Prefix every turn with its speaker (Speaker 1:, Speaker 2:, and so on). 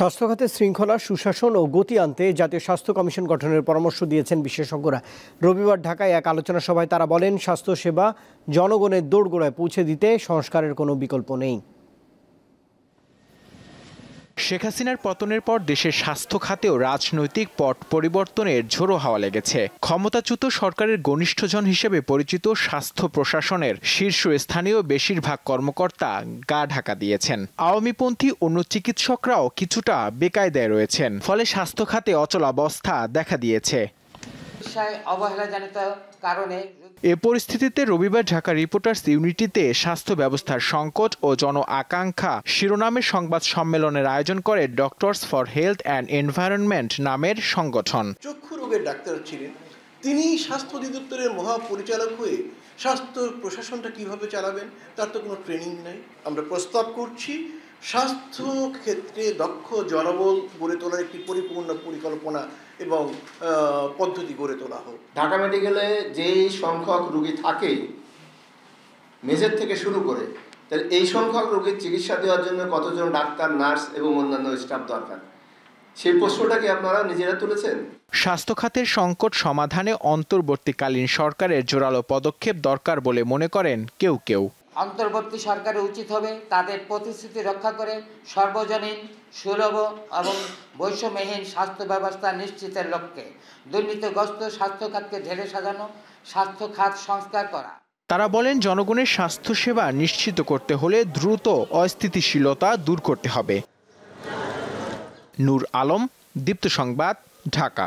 Speaker 1: স্বাস্থ্যখাতে শৃঙ্খলা সুশাসন ও গতি আনতে জাতীয় স্বাস্থ্য কমিশন গঠনের পরামর্শ দিয়েছেন বিশেষজ্ঞরা রবিবার ঢাকায় এক আলোচনা সভায় তারা বলেন স্বাস্থ্যসেবা জনগণের দৌড়গোড়ায় পৌঁছে দিতে সংস্কারের কোনো বিকল্প নেই শেখ হাসিনার পতনের পর দেশের স্বাস্থ্য খাতেও রাজনৈতিক পট পরিবর্তনের ঝোড়ো হাওয়া লেগেছে ক্ষমতাচ্যুত সরকারের ঘনিষ্ঠজন হিসেবে পরিচিত স্বাস্থ্য প্রশাসনের শীর্ষস্থানীয় বেশিরভাগ কর্মকর্তা গা ঢাকা দিয়েছেন আওয়ামীপন্থী অন্য চিকিৎসকরাও কিছুটা বেকায়দায় রয়েছেন ফলে স্বাস্থ্য খাতে অচলাবস্থা দেখা দিয়েছে এ পরিস্থিতিতে রবিবার ঢাকা রিপোর্টার্স ইউনিটিতে স্বাস্থ্য ব্যবস্থার সংকট ও জন আকাঙ্ক্ষা শিরোনামে সংবাদ সম্মেলনের আয়োজন করে doctors for health and environment নামের সংগঠন
Speaker 2: চক্ষু রোগের ডাক্তার ছিলেন তিনি স্বাস্থ্য অধিদপ্তরের মহাপরিচালক হয়ে স্বাস্থ্য প্রশাসনটা কিভাবে চালাবেন তার তো কোনো ট্রেনিং নেই আমরা প্রস্তাব করছি স্বাস্থ্য ক্ষেত্রে দক্ষ জনবল গড়ে তোলার একটি পরিপূর্ণ পরিকল্পনা এবং পদ্ধতি গড়ে তোলা হোক
Speaker 3: ঢাকা মেডিকেলে যেই সংখ্যক রুগী থাকে মেজের থেকে শুরু করে তাহলে এই সংখ্যক রোগীর চিকিৎসা দেওয়ার জন্য কতজন ডাক্তার নার্স এবং অন্যান্য স্টাফ দরকার সেই প্রশ্নটা কি আপনারা নিজেরা তুলেছেন
Speaker 1: স্বাস্থ্য খাতের সংকট সমাধানে অন্তর্বর্তীকালীন সরকারের জোরালো পদক্ষেপ দরকার বলে মনে করেন কেউ কেউ
Speaker 4: অন্তর্বর্তী সরকারের উচিত হবে তাদের প্রতিশ্রুতি রক্ষা করে সর্বজনীন সুলভ এবং বৈষম্যহীন স্বাস্থ্য ব্যবস্থা নিশ্চিতের লক্ষ্যে দুর্নীতিগ্রস্ত স্বাস্থ্যখাতকে ঢেলে সাজানো স্বাস্থ্য খাত সংস্কার করা
Speaker 1: তারা বলেন জনগণের স্বাস্থ্যসেবা নিশ্চিত করতে হলে দ্রুত অস্থিতিশীলতা দূর করতে হবে নূর আলম দীপ্ত সংবাদ ঢাকা